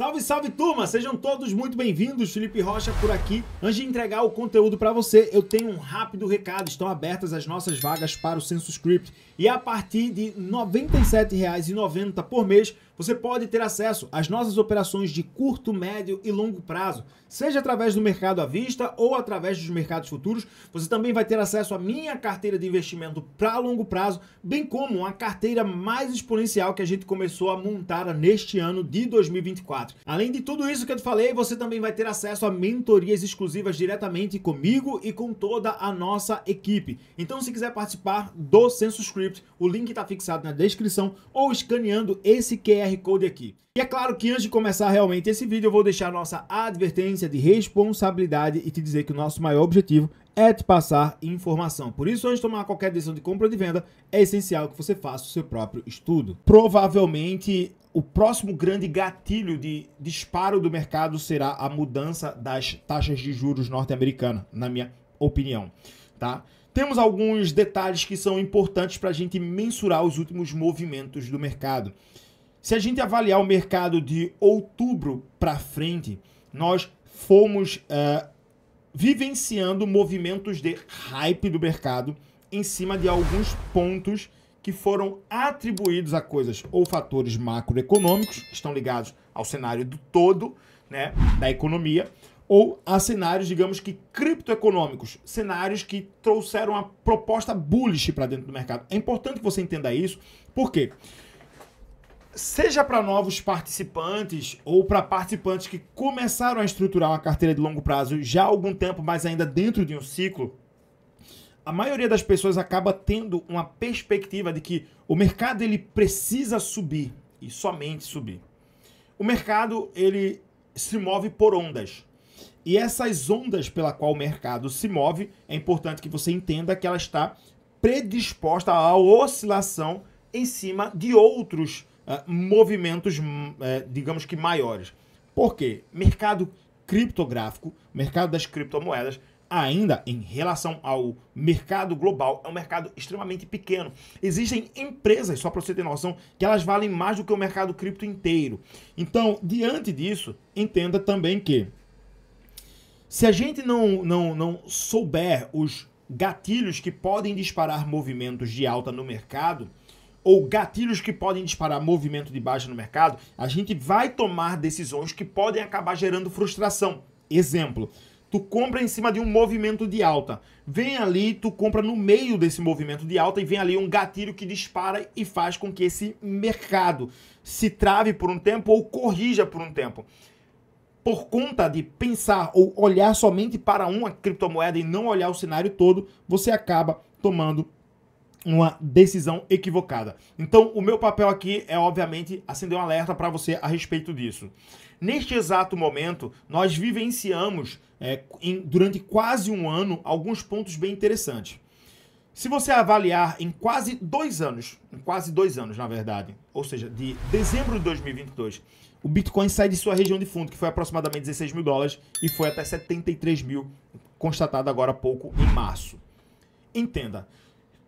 Salve, salve turma! Sejam todos muito bem-vindos. Felipe Rocha por aqui. Antes de entregar o conteúdo para você, eu tenho um rápido recado. Estão abertas as nossas vagas para o Census Script e a partir de R$ 97,90 por mês você pode ter acesso às nossas operações de curto, médio e longo prazo, seja através do mercado à vista ou através dos mercados futuros. Você também vai ter acesso à minha carteira de investimento para longo prazo, bem como a carteira mais exponencial que a gente começou a montar neste ano de 2024. Além de tudo isso que eu te falei, você também vai ter acesso a mentorias exclusivas diretamente comigo e com toda a nossa equipe. Então, se quiser participar do Census Script, o link está fixado na descrição ou escaneando esse QR Code aqui. E é claro que antes de começar realmente esse vídeo, eu vou deixar nossa advertência de responsabilidade e te dizer que o nosso maior objetivo é te passar informação. Por isso, antes de tomar qualquer decisão de compra ou de venda, é essencial que você faça o seu próprio estudo. Provavelmente, o próximo grande gatilho de disparo do mercado será a mudança das taxas de juros norte-americana, na minha opinião. Tá? Temos alguns detalhes que são importantes para a gente mensurar os últimos movimentos do mercado. Se a gente avaliar o mercado de outubro para frente, nós fomos uh, vivenciando movimentos de hype do mercado em cima de alguns pontos que foram atribuídos a coisas ou fatores macroeconômicos, que estão ligados ao cenário do todo, né, da economia, ou a cenários, digamos que criptoeconômicos, cenários que trouxeram uma proposta bullish para dentro do mercado. É importante que você entenda isso, por quê? Porque seja para novos participantes ou para participantes que começaram a estruturar uma carteira de longo prazo já há algum tempo, mas ainda dentro de um ciclo, a maioria das pessoas acaba tendo uma perspectiva de que o mercado ele precisa subir e somente subir. O mercado ele se move por ondas. E essas ondas pela qual o mercado se move, é importante que você entenda que ela está predisposta à oscilação em cima de outros ah, movimentos, hum, eh, digamos que maiores. Por quê? Mercado criptográfico, mercado das criptomoedas, ainda em relação ao mercado global, é um mercado extremamente pequeno. Existem empresas, só para você ter noção, que elas valem mais do que o mercado cripto inteiro. Então, diante disso, entenda também que se a gente não, não, não souber os gatilhos que podem disparar movimentos de alta no mercado, ou gatilhos que podem disparar movimento de baixa no mercado, a gente vai tomar decisões que podem acabar gerando frustração. Exemplo, tu compra em cima de um movimento de alta. Vem ali, tu compra no meio desse movimento de alta e vem ali um gatilho que dispara e faz com que esse mercado se trave por um tempo ou corrija por um tempo por conta de pensar ou olhar somente para uma criptomoeda e não olhar o cenário todo, você acaba tomando uma decisão equivocada. Então, o meu papel aqui é, obviamente, acender um alerta para você a respeito disso. Neste exato momento, nós vivenciamos, é, em, durante quase um ano, alguns pontos bem interessantes. Se você avaliar em quase dois anos, em quase dois anos, na verdade, ou seja, de dezembro de 2022, o Bitcoin sai de sua região de fundo, que foi aproximadamente 16 mil dólares, e foi até 73 mil, constatado agora há pouco, em março. Entenda,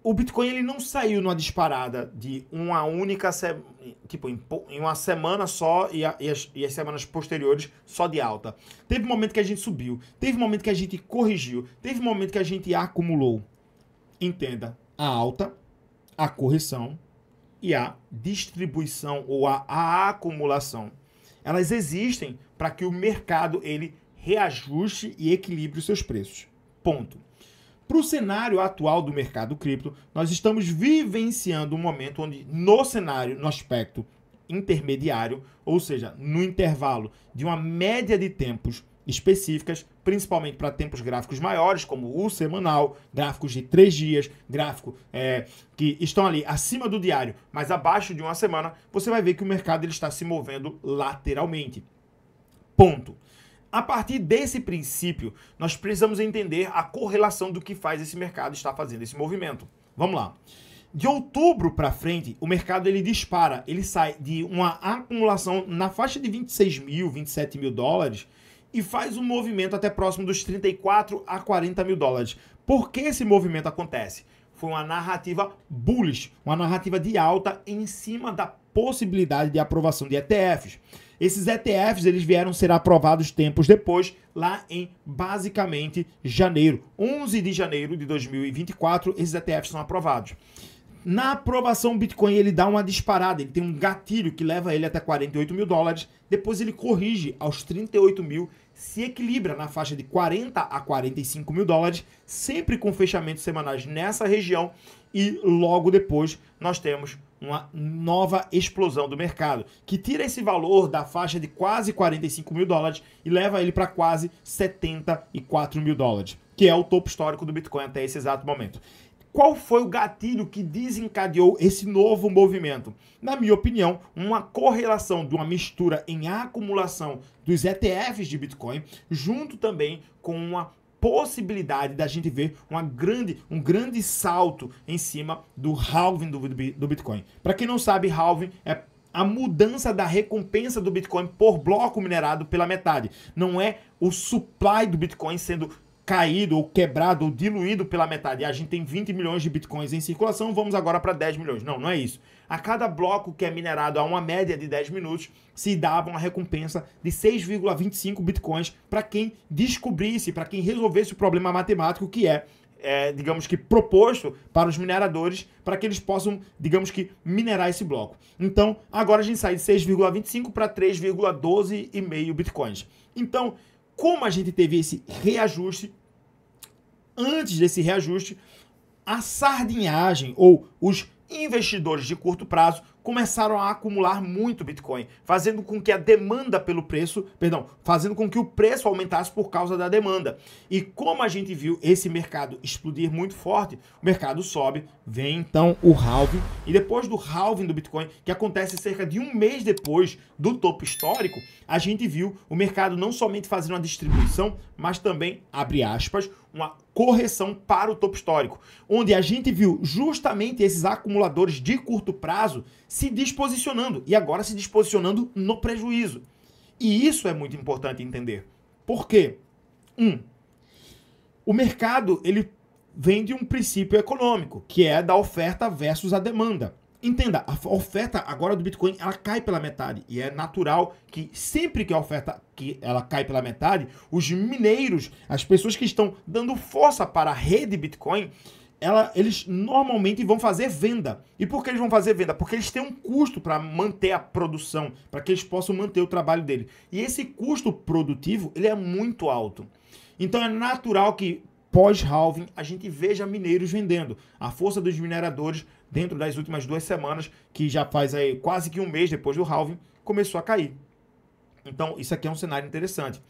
o Bitcoin ele não saiu numa disparada de uma única semana, tipo em, uma semana só e, a, e, as, e, as, semanas posteriores só de alta. Teve um momento que a gente subiu, teve um momento que a gente corrigiu, teve um momento que a gente acumulou. Entenda a alta, a correção e a distribuição ou a, a acumulação. Elas existem para que o mercado ele reajuste e equilibre os seus preços. Ponto. Para o cenário atual do mercado cripto, nós estamos vivenciando um momento onde, no cenário, no aspecto intermediário, ou seja, no intervalo de uma média de tempos específicas, principalmente para tempos gráficos maiores, como o semanal, gráficos de três dias, gráfico é, que estão ali acima do diário, mas abaixo de uma semana, você vai ver que o mercado ele está se movendo lateralmente. Ponto. A partir desse princípio, nós precisamos entender a correlação do que faz esse mercado estar fazendo esse movimento. Vamos lá. De outubro para frente, o mercado ele dispara, ele sai de uma acumulação na faixa de 26 mil, 27 mil dólares e faz um movimento até próximo dos 34 a 40 mil dólares. Por que esse movimento acontece? Foi uma narrativa bullish, uma narrativa de alta em cima da possibilidade de aprovação de ETFs. Esses ETFs eles vieram ser aprovados tempos depois, lá em basicamente janeiro, 11 de janeiro de 2024, esses ETFs são aprovados. Na aprovação, o Bitcoin ele dá uma disparada, ele tem um gatilho que leva ele até 48 mil dólares, depois ele corrige aos 38 mil, se equilibra na faixa de 40 a 45 mil dólares, sempre com fechamentos semanais nessa região, e logo depois nós temos uma nova explosão do mercado, que tira esse valor da faixa de quase 45 mil dólares e leva ele para quase 74 mil dólares, que é o topo histórico do Bitcoin até esse exato momento. Qual foi o gatilho que desencadeou esse novo movimento? Na minha opinião, uma correlação de uma mistura em acumulação dos ETFs de Bitcoin, junto também com uma possibilidade da gente ver uma grande, um grande salto em cima do halving do, do Bitcoin. Para quem não sabe, halving é a mudança da recompensa do Bitcoin por bloco minerado pela metade. Não é o supply do Bitcoin sendo caído ou quebrado ou diluído pela metade. E a gente tem 20 milhões de bitcoins em circulação, vamos agora para 10 milhões. Não, não é isso. A cada bloco que é minerado a uma média de 10 minutos, se dava uma recompensa de 6,25 bitcoins para quem descobrisse, para quem resolvesse o problema matemático que é é, digamos que proposto para os mineradores para que eles possam, digamos que, minerar esse bloco. Então, agora a gente sai de 6,25 para 3,12,5 bitcoins. Então, como a gente teve esse reajuste, antes desse reajuste, a sardinhagem ou os investidores de curto prazo começaram a acumular muito Bitcoin, fazendo com que a demanda pelo preço, perdão, fazendo com que o preço aumentasse por causa da demanda. E como a gente viu esse mercado explodir muito forte, o mercado sobe, vem então o halving, e depois do halving do Bitcoin, que acontece cerca de um mês depois do topo histórico, a gente viu o mercado não somente fazendo uma distribuição, mas também, abre aspas, uma correção para o topo histórico, onde a gente viu justamente esses acumuladores de curto prazo se disposicionando e agora se disposicionando no prejuízo. E isso é muito importante entender. Por quê? Um, o mercado ele vem de um princípio econômico, que é da oferta versus a demanda. Entenda, a oferta agora do Bitcoin, ela cai pela metade. E é natural que sempre que a oferta que ela cai pela metade, os mineiros, as pessoas que estão dando força para a rede Bitcoin, ela, eles normalmente vão fazer venda. E por que eles vão fazer venda? Porque eles têm um custo para manter a produção, para que eles possam manter o trabalho dele. E esse custo produtivo, ele é muito alto. Então é natural que pós-halving a gente veja mineiros vendendo. A força dos mineradores dentro das últimas duas semanas, que já faz aí quase que um mês depois do halving, começou a cair. Então, isso aqui é um cenário interessante.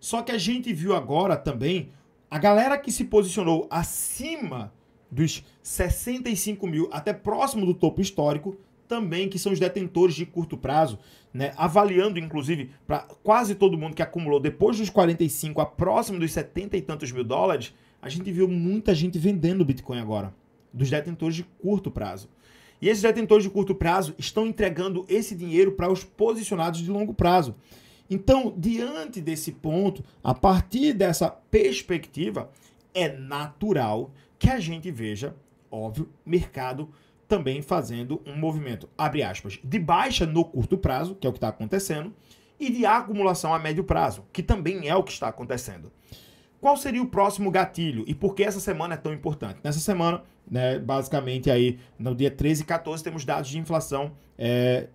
Só que a gente viu agora também a galera que se posicionou acima dos 65 mil, até próximo do topo histórico, também que são os detentores de curto prazo, né? avaliando inclusive para quase todo mundo que acumulou depois dos 45 a próximo dos 70 e tantos mil dólares, a gente viu muita gente vendendo Bitcoin agora, dos detentores de curto prazo. E esses detentores de curto prazo estão entregando esse dinheiro para os posicionados de longo prazo. Então, diante desse ponto, a partir dessa perspectiva, é natural que a gente veja, óbvio, mercado também fazendo um movimento, abre aspas, de baixa no curto prazo, que é o que está acontecendo, e de acumulação a médio prazo, que também é o que está acontecendo. Qual seria o próximo gatilho e por que essa semana é tão importante? Nessa semana, né, basicamente aí no dia 13 e 14 temos dados de inflação, é,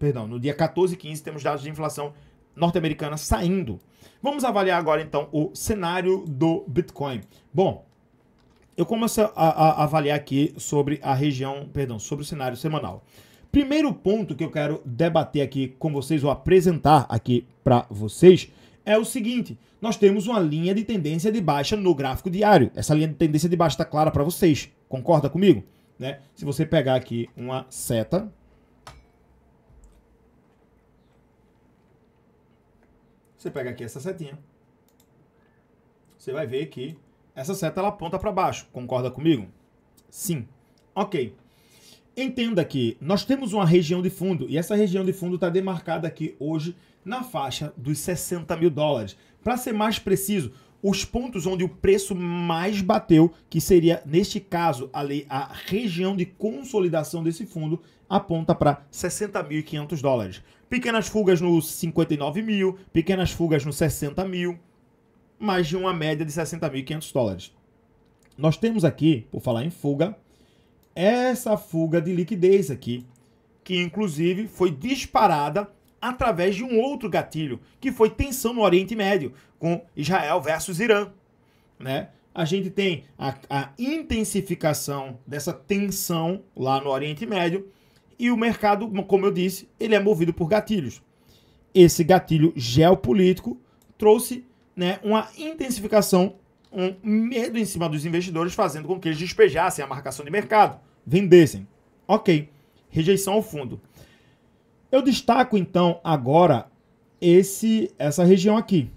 perdão, no dia 14 e 15 temos dados de inflação norte-americana saindo. Vamos avaliar agora então o cenário do Bitcoin. Bom, eu começo a, a, avaliar aqui sobre a região, perdão, sobre o cenário semanal. Primeiro ponto que eu quero debater aqui com vocês ou apresentar aqui para vocês é o seguinte: nós temos uma linha de tendência de baixa no gráfico diário. Essa linha de tendência de baixa está clara para vocês. Concorda comigo? Né? Se você pegar aqui uma seta. Você pega aqui essa setinha. Você vai ver que essa seta ela aponta para baixo. Concorda comigo? Sim. Ok. Entenda que nós temos uma região de fundo e essa região de fundo está demarcada aqui hoje na faixa dos 60 mil dólares. Para ser mais preciso, os pontos onde o preço mais bateu, que seria, neste caso, ali a região de consolidação desse fundo, aponta para 60.500 dólares. Pequenas fugas no 59 mil, pequenas fugas no 60 mil, mais de uma média de 60.500 dólares. Nós temos aqui, por falar em fuga, essa fuga de liquidez aqui, que inclusive foi disparada através de um outro gatilho, que foi tensão no Oriente Médio, com Israel versus Irã. Né? A gente tem a, a intensificação dessa tensão lá no Oriente Médio, e o mercado, como eu disse, ele é movido por gatilhos. Esse gatilho geopolítico trouxe né, uma intensificação um medo em cima dos investidores, fazendo com que eles despejassem a marcação de mercado, vendessem. Ok, rejeição ao fundo. Eu destaco então agora esse essa região aqui.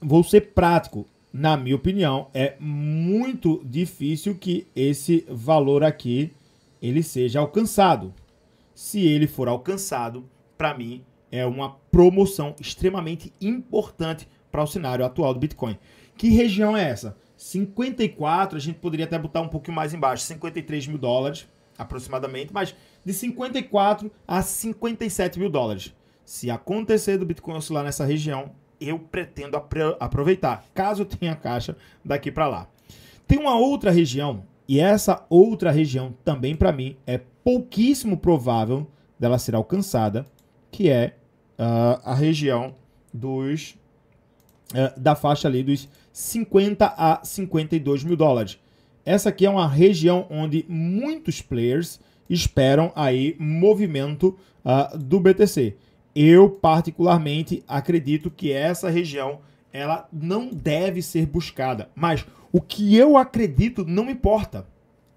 Vou ser prático, na minha opinião, é muito difícil que esse valor aqui ele seja alcançado. Se ele for alcançado, para mim é uma promoção extremamente importante para o cenário atual do Bitcoin. Que região é essa? 54, a gente poderia até botar um pouquinho mais embaixo, 53 mil dólares aproximadamente, mas de 54 a 57 mil dólares. Se acontecer do Bitcoin oscilar nessa região, eu pretendo aproveitar, caso tenha caixa daqui para lá. Tem uma outra região, e essa outra região também para mim é pouquíssimo provável dela ser alcançada, que é uh, a região dos é, da faixa ali dos 50 a 52 mil dólares. Essa aqui é uma região onde muitos players esperam aí movimento uh, do BTC. Eu particularmente acredito que essa região ela não deve ser buscada, mas o que eu acredito não importa.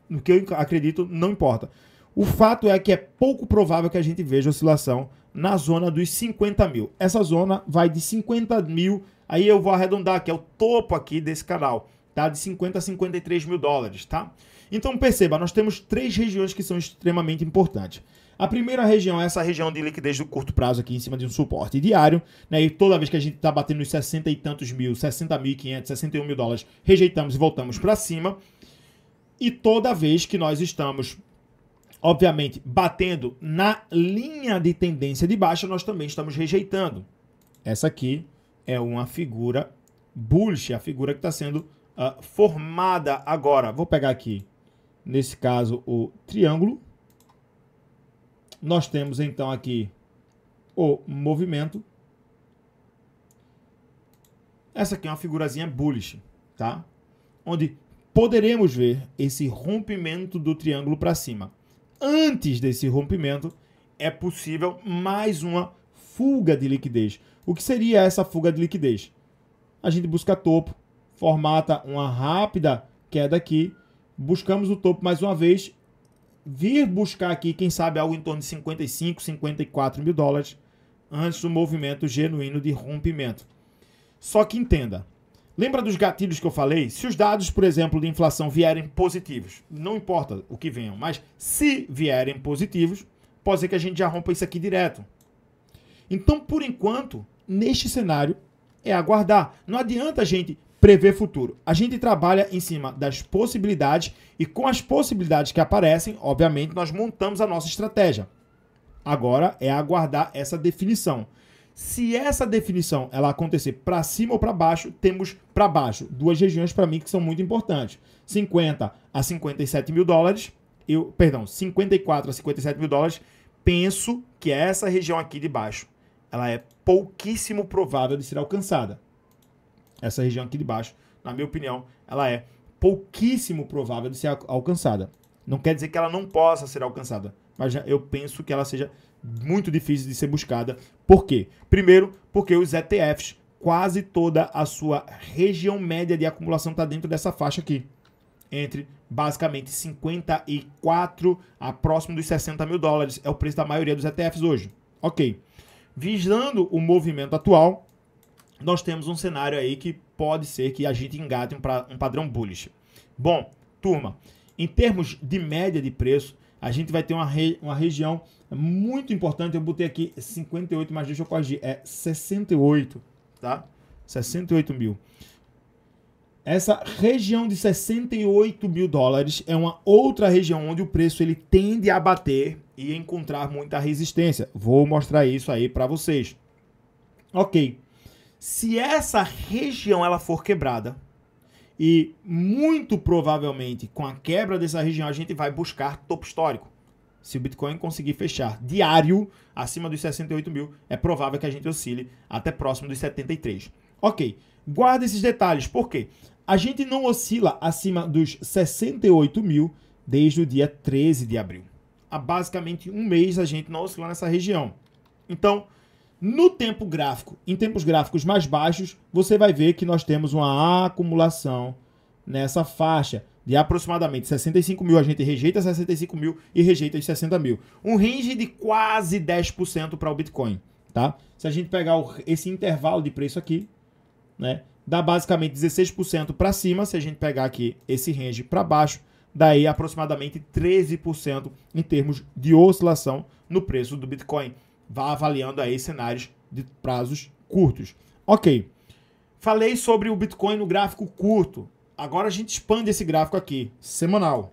O que eu acredito não importa. O fato é que é pouco provável que a gente veja oscilação na zona dos 50 mil. Essa zona vai de 50 mil Aí eu vou arredondar, que é o topo aqui desse canal, tá? De 50 a 53 mil dólares, tá? Então perceba, nós temos três regiões que são extremamente importantes. A primeira região é essa região de liquidez do curto prazo aqui em cima de um suporte diário, né? E toda vez que a gente está batendo os 60 e tantos mil, 60 mil e 500, 61 mil dólares, rejeitamos e voltamos para cima. E toda vez que nós estamos obviamente, batendo na linha de tendência de baixa, nós também estamos rejeitando. Essa aqui é uma figura bullish, é a figura que está sendo uh, formada agora. Vou pegar aqui, nesse caso, o triângulo. Nós temos, então, aqui o movimento. Essa aqui é uma figurazinha bullish, tá? Onde poderemos ver esse rompimento do triângulo para cima. Antes desse rompimento, é possível mais uma fuga de liquidez. O que seria essa fuga de liquidez? A gente busca topo, formata uma rápida queda aqui, buscamos o topo mais uma vez, vir buscar aqui, quem sabe, algo em torno de 55, 54 mil dólares antes do movimento genuíno de rompimento. Só que entenda, lembra dos gatilhos que eu falei? Se os dados, por exemplo, de inflação vierem positivos, não importa o que venham, mas se vierem positivos, pode ser que a gente já rompa isso aqui direto. Então, por enquanto, neste cenário, é aguardar. Não adianta a gente prever futuro. A gente trabalha em cima das possibilidades e com as possibilidades que aparecem, obviamente, nós montamos a nossa estratégia. Agora é aguardar essa definição. Se essa definição ela acontecer para cima ou para baixo, temos para baixo duas regiões para mim que são muito importantes: 50 a 57 mil dólares, eu, perdão, 54 a 57 mil dólares. Penso que é essa região aqui de baixo ela é pouquíssimo provável de ser alcançada. Essa região aqui de baixo, na minha opinião, ela é pouquíssimo provável de ser alcançada. Não quer dizer que ela não possa ser alcançada, mas eu penso que ela seja muito difícil de ser buscada. Por quê? Primeiro, porque os ETFs, quase toda a sua região média de acumulação está dentro dessa faixa aqui. Entre basicamente 54 a próximo dos 60 mil dólares é o preço da maioria dos ETFs hoje. Ok. Visando o movimento atual, nós temos um cenário aí que pode ser que a gente engate um, um padrão bullish. Bom, turma, em termos de média de preço, a gente vai ter uma, re, uma região muito importante. Eu botei aqui 58, mas deixa eu corrigir, é 68, tá? 68 mil. Essa região de 68 mil dólares é uma outra região onde o preço ele tende a bater e encontrar muita resistência. Vou mostrar isso aí para vocês. Ok. Se essa região ela for quebrada, e muito provavelmente com a quebra dessa região a gente vai buscar topo histórico. Se o Bitcoin conseguir fechar diário acima dos 68 mil, é provável que a gente oscile até próximo dos 73. Ok, Guarda esses detalhes, porque a gente não oscila acima dos 68 mil desde o dia 13 de abril. Há basicamente um mês a gente não oscila nessa região. Então, no tempo gráfico, em tempos gráficos mais baixos, você vai ver que nós temos uma acumulação nessa faixa de aproximadamente 65 mil, a gente rejeita 65 mil e rejeita os 60 mil. Um range de quase 10% para o Bitcoin, tá? Se a gente pegar esse intervalo de preço aqui, né? Dá basicamente 16% para cima, se a gente pegar aqui esse range para baixo, daí aproximadamente 13% em termos de oscilação no preço do Bitcoin. Vá avaliando aí cenários de prazos curtos. Ok. Falei sobre o Bitcoin no gráfico curto. Agora a gente expande esse gráfico aqui, semanal.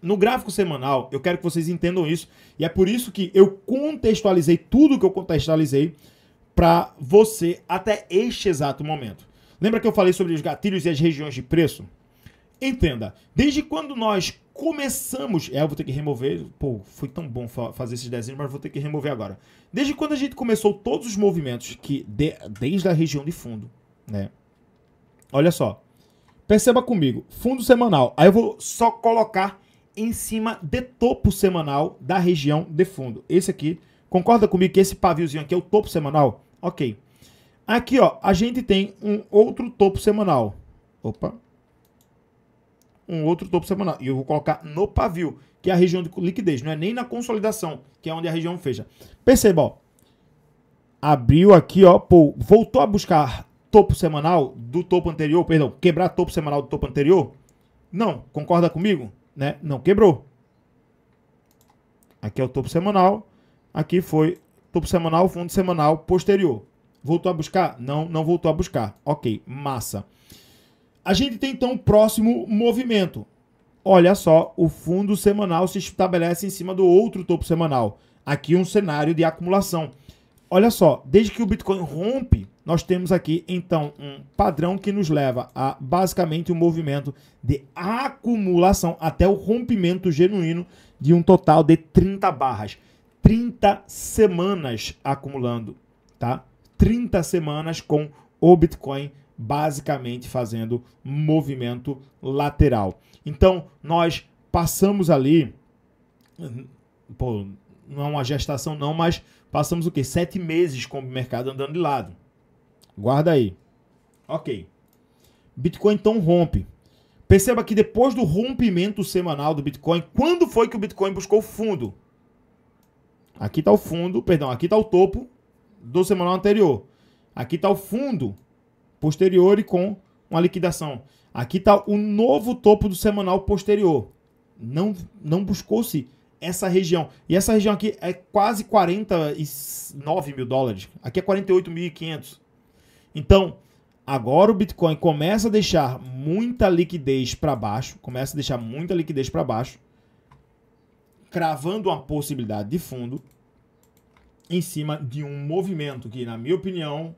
No gráfico semanal, eu quero que vocês entendam isso, e é por isso que eu contextualizei tudo que eu contextualizei para você até este exato momento. Lembra que eu falei sobre os gatilhos e as regiões de preço? Entenda, desde quando nós começamos. É, eu vou ter que remover. Pô, foi tão bom fazer esses desenhos, mas vou ter que remover agora. Desde quando a gente começou todos os movimentos que. De, desde a região de fundo, né? Olha só. Perceba comigo, fundo semanal. Aí eu vou só colocar em cima de topo semanal da região de fundo. Esse aqui Concorda comigo que esse paviozinho aqui é o topo semanal? Ok. Aqui, ó, a gente tem um outro topo semanal. Opa. Um outro topo semanal. E eu vou colocar no pavio, que é a região de liquidez. Não é nem na consolidação, que é onde a região fecha. Perceba, ó. Abriu aqui, ó. Pô, voltou a buscar topo semanal do topo anterior. Perdão, quebrar topo semanal do topo anterior. Não, concorda comigo? Né? Não quebrou. Aqui é o topo semanal. Aqui foi topo semanal, fundo semanal, posterior. Voltou a buscar? Não, não voltou a buscar. Ok, massa. A gente tem então o próximo movimento. Olha só, o fundo semanal se estabelece em cima do outro topo semanal. Aqui um cenário de acumulação. Olha só, desde que o Bitcoin rompe, nós temos aqui então um padrão que nos leva a basicamente um movimento de acumulação até o rompimento genuíno de um total de 30 barras. 30 semanas acumulando, tá? 30 semanas com o Bitcoin basicamente fazendo movimento lateral. Então, nós passamos ali, pô, não é uma gestação não, mas passamos o que? Sete meses com o mercado andando de lado. Guarda aí. Ok. Bitcoin então rompe. Perceba que depois do rompimento semanal do Bitcoin, quando foi que o Bitcoin buscou fundo? Aqui está o fundo, perdão, aqui está o topo do semanal anterior. Aqui está o fundo posterior e com uma liquidação. Aqui está o novo topo do semanal posterior. Não, não buscou-se essa região. E essa região aqui é quase 49 mil dólares. Aqui é 48.500. Então, agora o Bitcoin começa a deixar muita liquidez para baixo. Começa a deixar muita liquidez para baixo cravando uma possibilidade de fundo em cima de um movimento que, na minha opinião,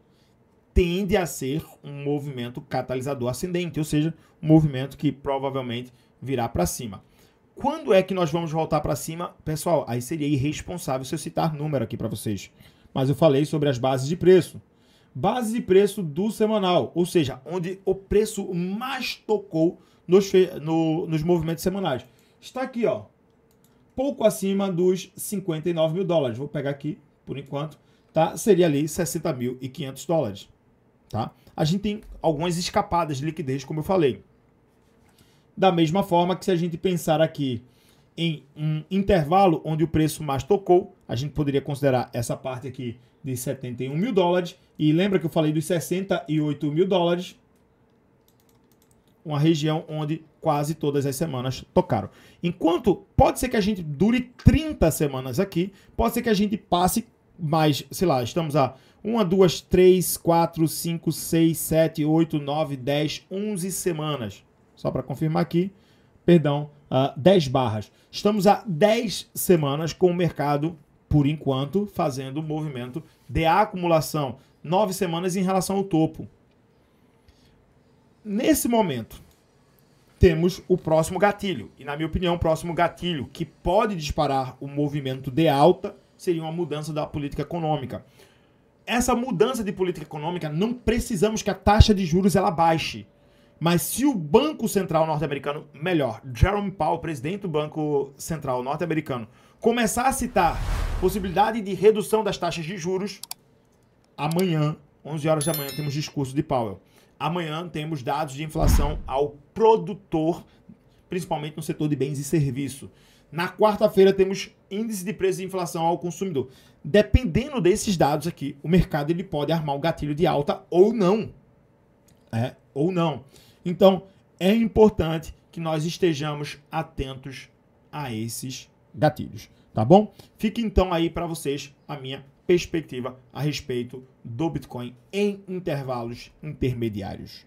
tende a ser um movimento catalisador ascendente, ou seja, um movimento que provavelmente virá para cima. Quando é que nós vamos voltar para cima? Pessoal, aí seria irresponsável se eu citar número aqui para vocês. Mas eu falei sobre as bases de preço. Base de preço do semanal, ou seja, onde o preço mais tocou nos, no, nos movimentos semanais. Está aqui, ó, pouco acima dos 59 mil dólares. Vou pegar aqui, por enquanto, tá? Seria ali mil e 500 dólares, tá? A gente tem algumas escapadas de liquidez, como eu falei. Da mesma forma que se a gente pensar aqui em um intervalo onde o preço mais tocou, a gente poderia considerar essa parte aqui de 71 mil dólares. E lembra que eu falei dos 68 mil dólares, uma região onde quase todas as semanas tocaram. Enquanto pode ser que a gente dure 30 semanas aqui, pode ser que a gente passe mais, sei lá, estamos a 1, 2, 3, 4, 5, 6, 7, 8, 9, 10, 11 semanas. Só para confirmar aqui, perdão, uh, ah, 10 barras. Estamos a 10 semanas com o mercado, por enquanto, fazendo o movimento de acumulação. 9 semanas em relação ao topo. Nesse momento, temos o próximo gatilho. E, na minha opinião, o próximo gatilho que pode disparar o movimento de alta seria uma mudança da política econômica. Essa mudança de política econômica não precisamos que a taxa de juros ela baixe. Mas se o Banco Central norte-americano, melhor, Jerome Powell, presidente do Banco Central norte-americano, começar a citar possibilidade de redução das taxas de juros, amanhã, 11 horas da manhã, temos discurso de Powell amanhã temos dados de inflação ao produtor, principalmente no setor de bens e serviços. Na quarta-feira temos índice de preço de inflação ao consumidor. Dependendo desses dados aqui, o mercado ele pode armar um gatilho de alta ou não. É, ou não. Então, é importante que nós estejamos atentos a esses gatilhos, tá bom? Fica então aí para vocês a minha perspectiva a respeito do Bitcoin em intervalos intermediários.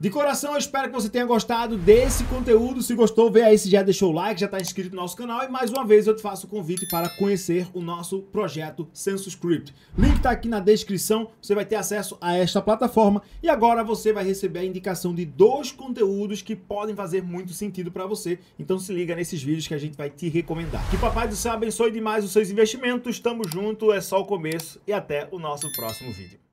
De coração, eu espero que você tenha gostado desse conteúdo. Se gostou, vê aí se já deixou o like, já está inscrito no nosso canal. E mais uma vez, eu te faço o convite para conhecer o nosso projeto Censuscript. Link está aqui na descrição, você vai ter acesso a esta plataforma. E agora você vai receber a indicação de dois conteúdos que podem fazer muito sentido para você. Então se liga nesses vídeos que a gente vai te recomendar. Que Papai do Céu abençoe demais os seus investimentos. Tamo junto, é só o começo e até o nosso próximo vídeo.